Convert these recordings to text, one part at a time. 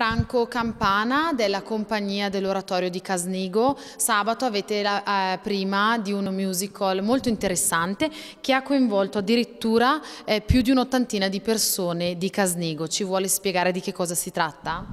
Franco Campana della compagnia dell'oratorio di Casnigo. Sabato avete la eh, prima di uno musical molto interessante che ha coinvolto addirittura eh, più di un'ottantina di persone di Casnigo. Ci vuole spiegare di che cosa si tratta?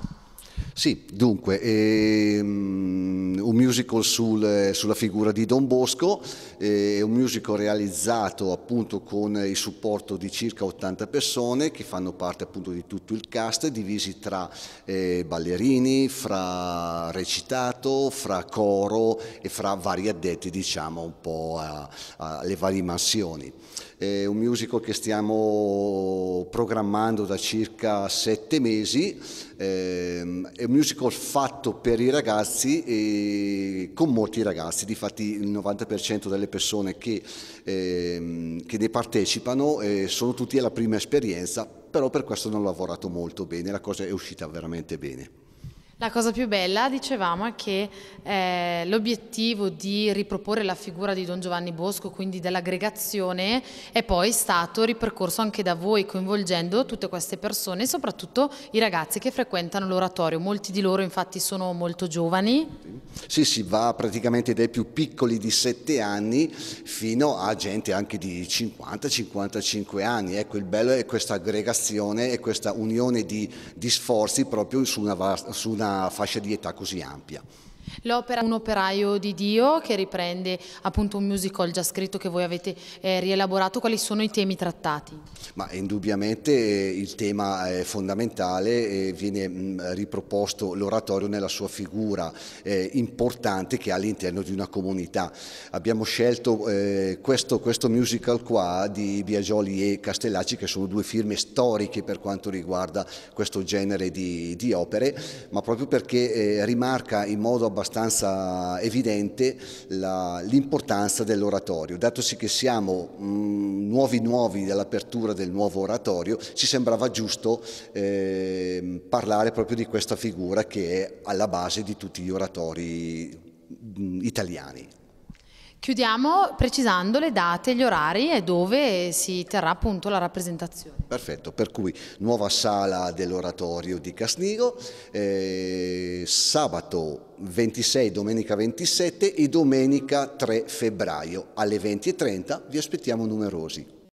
Sì, dunque, ehm, un musical sul, sulla figura di Don Bosco, eh, un musical realizzato appunto con il supporto di circa 80 persone che fanno parte appunto di tutto il cast, divisi tra eh, ballerini, fra recitato, fra coro e fra vari addetti diciamo un po' alle varie mansioni. È un musical che stiamo programmando da circa sette mesi, ehm, è è un musical fatto per i ragazzi e con molti ragazzi, difatti il 90% delle persone che, eh, che ne partecipano eh, sono tutti alla prima esperienza, però per questo hanno lavorato molto bene, la cosa è uscita veramente bene. La cosa più bella, dicevamo, è che eh, l'obiettivo di riproporre la figura di Don Giovanni Bosco, quindi dell'aggregazione, è poi stato ripercorso anche da voi, coinvolgendo tutte queste persone soprattutto i ragazzi che frequentano l'oratorio. Molti di loro infatti sono molto giovani. Sì, si va praticamente dai più piccoli di 7 anni fino a gente anche di 50-55 anni. Ecco, il bello è questa aggregazione e questa unione di, di sforzi proprio su una, su una una fascia di età così ampia. L'opera Un operaio di Dio che riprende appunto un musical già scritto che voi avete eh, rielaborato, quali sono i temi trattati? Ma indubbiamente eh, il tema è fondamentale, viene mm, riproposto l'oratorio nella sua figura eh, importante che ha all'interno di una comunità. Abbiamo scelto eh, questo, questo musical qua di Biagioli e Castellacci che sono due firme storiche per quanto riguarda questo genere di, di opere, ma proprio perché eh, rimarca in modo abbastanza abbastanza evidente l'importanza dell'oratorio. Datosi che siamo mh, mm, nuovi nuovi dall'apertura del nuovo oratorio, ci sembrava giusto eh, parlare proprio di questa figura che è alla base di tutti gli oratori mh, mm, italiani. Chiudiamo precisando le date, gli orari e dove si terrà appunto la rappresentazione. Perfetto, per cui nuova sala dell'oratorio di Casnigo, eh, sabato 26, domenica 27 e domenica 3 febbraio alle 20.30, vi aspettiamo numerosi.